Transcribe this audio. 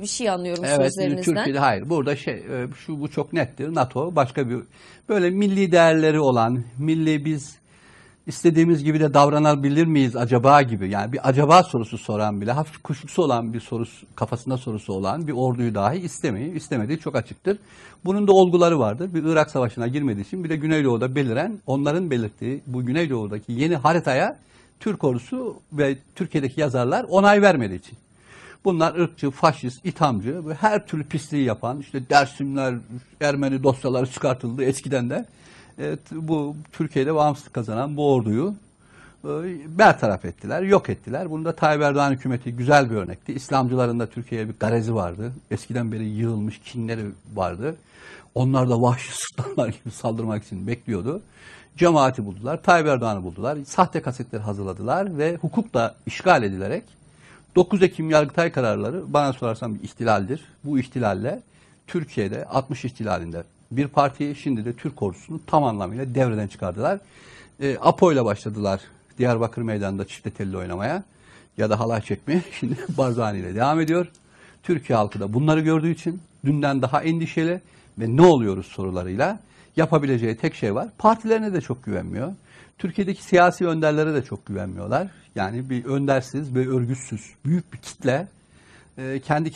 bir şey anlıyorum evet, sözlerinizden. Türkiye'de hayır. Burada şey e, şu bu çok nettir. NATO başka bir böyle milli değerleri olan, milli biz istediğimiz gibi de davranabilir miyiz acaba gibi. Yani bir acaba sorusu soran bile hafif kuşkusu olan bir sorusu, kafasında sorusu olan bir orduyu dahi istemeyi istemediği çok açıktır. Bunun da olguları vardır. Bir Irak Savaşı'na girmediği için bir de Güneydoğu'da beliren onların belirttiği bu Güneydoğu'daki yeni haritaya Türk ordusu ve Türkiye'deki yazarlar onay vermediği için. Bunlar ırkçı, faşist, ithamcı ve her türlü pisliği yapan işte Dersimler, Ermeni dosyaları çıkartıldı eskiden de. Evet, bu Türkiye'de bağımsızlık kazanan bu orduyu e, bertaraf ettiler, yok ettiler. Bunu da Tayyip Erdoğan hükümeti güzel bir örnekti. İslamcıların da Türkiye'ye bir garezi vardı. Eskiden beri yığılmış kinleri vardı. Onlar da vahşi sultanlar gibi saldırmak için bekliyordu. Cemaati buldular, Tayyip Erdoğan'ı buldular. Sahte kasetleri hazırladılar ve hukukla işgal edilerek 9 Ekim Yargıtay kararları bana sorarsam bir ihtilaldir. Bu ihtilalle Türkiye'de 60 ihtilalinde bir partiyi şimdi de Türk ordusunu tam anlamıyla devreden çıkardılar. E, Apo ile başladılar Diyarbakır Meydanı'nda çifte telli oynamaya ya da halay çekmeye. Şimdi Barzani ile devam ediyor. Türkiye halkı da bunları gördüğü için dünden daha endişeli ve ne oluyoruz sorularıyla yapabileceği tek şey var. Partilerine de çok güvenmiyor. Türkiye'deki siyasi önderlere de çok güvenmiyorlar. Yani bir öndersiz ve örgütsüz büyük bir kitle e, kendi kendine